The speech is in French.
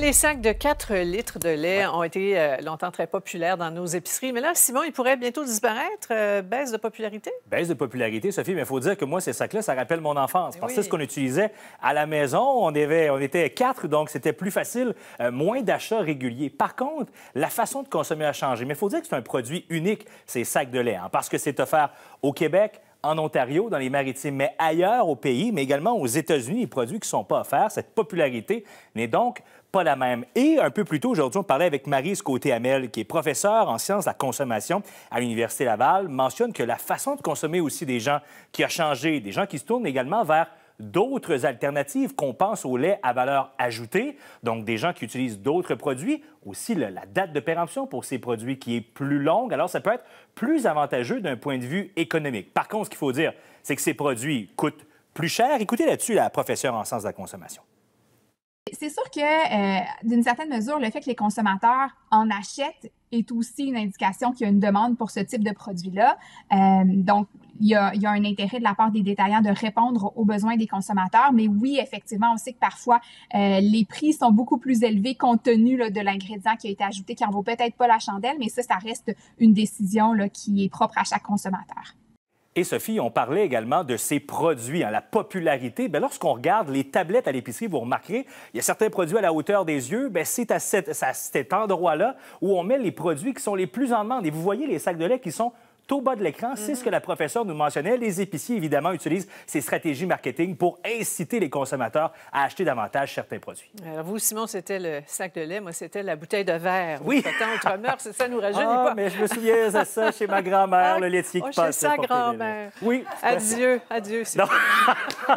les sacs de 4 litres de lait ont été euh, longtemps très populaires dans nos épiceries. Mais là, Simon, ils pourraient bientôt disparaître. Euh, baisse de popularité? Baisse de popularité, Sophie, mais il faut dire que moi, ces sacs-là, ça rappelle mon enfance. parce que c'est ce qu'on utilisait à la maison. On, avait, on était quatre, donc c'était plus facile, euh, moins d'achats réguliers. Par contre, la façon de consommer a changé. Mais il faut dire que c'est un produit unique, ces sacs de lait. Hein, parce que c'est offert au Québec, en Ontario, dans les maritimes, mais ailleurs au pays, mais également aux États-Unis, les produits qui ne sont pas offerts, cette popularité n'est donc pas la même. Et un peu plus tôt aujourd'hui, on parlait avec Marie Côté-Hamel, qui est professeure en sciences de la consommation à l'Université Laval, mentionne que la façon de consommer aussi des gens qui a changé, des gens qui se tournent également vers d'autres alternatives qu'on pense au lait à valeur ajoutée, donc des gens qui utilisent d'autres produits, aussi la date de péremption pour ces produits qui est plus longue, alors ça peut être plus avantageux d'un point de vue économique. Par contre, ce qu'il faut dire, c'est que ces produits coûtent plus cher. Écoutez là-dessus la professeure en sens de la consommation. C'est sûr que, euh, d'une certaine mesure, le fait que les consommateurs en achètent est aussi une indication qu'il y a une demande pour ce type de produit-là. Euh, donc, il y, a, il y, a, un intérêt de la part des détaillants de répondre aux besoins des consommateurs. Mais oui, effectivement, on sait que parfois, euh, les prix sont beaucoup plus élevés compte tenu de l'ingrédient qui a été ajouté, qui en vaut peut-être pas la chandelle, mais ça, ça reste une décision là, qui est propre à chaque consommateur. Et Sophie, on parlait également de ces produits, hein, la popularité. Ben, lorsqu'on regarde les tablettes à l'épicerie, vous remarquerez, il y a certains produits à la hauteur des yeux. Ben, c'est à, à cet endroit-là où on met les produits qui sont les plus en demande. Et vous voyez les sacs de lait qui sont tout bas de l'écran. C'est ce mhm. que la professeure nous mentionnait. Les épiciers, évidemment, utilisent ces stratégies marketing pour inciter les consommateurs à acheter davantage certains produits. Alors vous, Simon, c'était le sac de lait. Moi, c'était la bouteille de verre. Oui. Autre c'est ça nous rajeunit ah, mais je me souviens de ça chez ma grand-mère, ah, le laitier qui passait. Oh, chez sa grand-mère. Oui. Adieu, adieu. Simon.